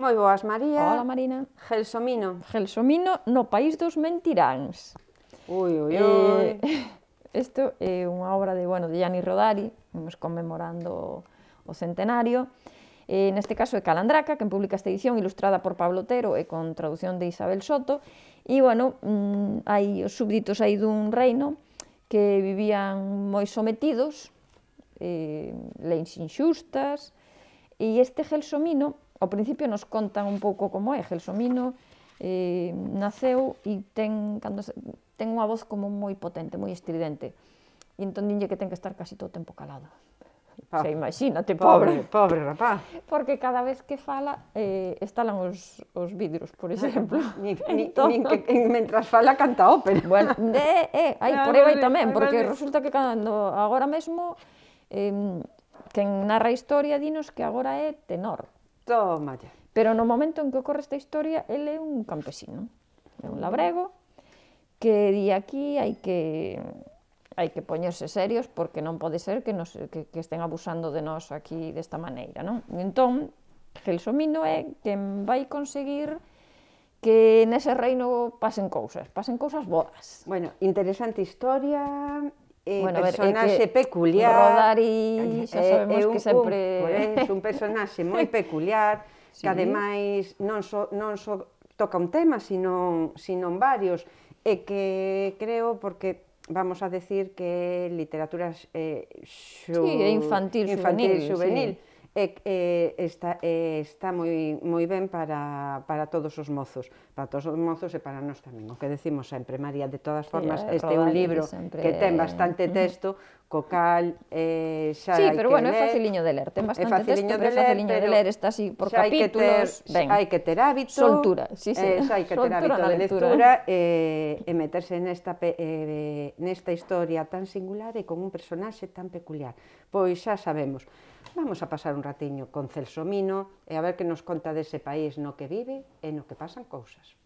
Moi boas, María. Hola, Marina. Gelsomino. Gelsomino no País dos Mentiráns. Ui, ui, eh, ui. Isto eh, é unha obra de, bueno, de Gianni Rodari, vamos conmemorando o centenario. Eh, neste caso é Calandraca, que en publica esta edición ilustrada por Pablo Otero e con traducción de Isabel Soto. E, bueno, mm, hai os súbditos aí dun reino que vivían moi sometidos, eh, leins inxustas, e este Gelsomino ao principio nos contan un pouco como é Gelsomino, eh, naceu e ten, cando, ten unha voz como moi potente, moi estridente. E entón dinlle que ten que estar casi todo o tempo calado. Ah, se imagínate, pobre. Pobre, pobre rapaz. Porque cada vez que fala, eh, estalan os, os vidros, por ah, exemplo. Ni, entón... ni, ni que, mentras fala canta ópera. Bueno, de, eh, eh, hai ah, por aí vale, tamén, porque vale. resulta que cando agora mesmo eh, quen narra a historia dinos que agora é tenor ya. Pero no momento en que ocorre esta historia, él é un campesino, é un labrego, que di aquí hai que hai que poñerse serios porque non pode ser que, nos, que, que estén abusando de nós aquí desta maneira, non? Entón, Gelsomino é quen vai conseguir que nese reino pasen cousas, pasen cousas boas. Bueno, interesante historia, eh, bueno, personaxe ver, peculiar. Rodari, xa eh, sabemos eh, un, ¿eh? que sempre... Un, pois, un personaxe moi peculiar, sí. que ademais non só so, non so toca un tema, sino, sino varios, e que creo porque vamos a decir que literatura eh, xu... sí, infantil, infantil, juvenil, juvenil sí e, e está, e está moi, moi ben para, para todos os mozos, para todos os mozos e para nós tamén. O que decimos sempre, María, de todas formas, sí, eh, este é un libro que ten bastante texto, co cal eh, xa sí, hai pero que bueno, ler. é faciliño de ler, ten bastante texto, pero é faciliño de ler, está así por capítulos, hai que ter, ben, hai que ter hábito, soltura, sí, sí, eh, xa hai que ter hábito de lectura, lectura eh, e meterse nesta, eh, nesta historia tan singular e con un personaxe tan peculiar. Pois xa sabemos, vamos a pasar un ratiño con Celso Mino e a ver que nos conta dese país no que vive e no que pasan cousas.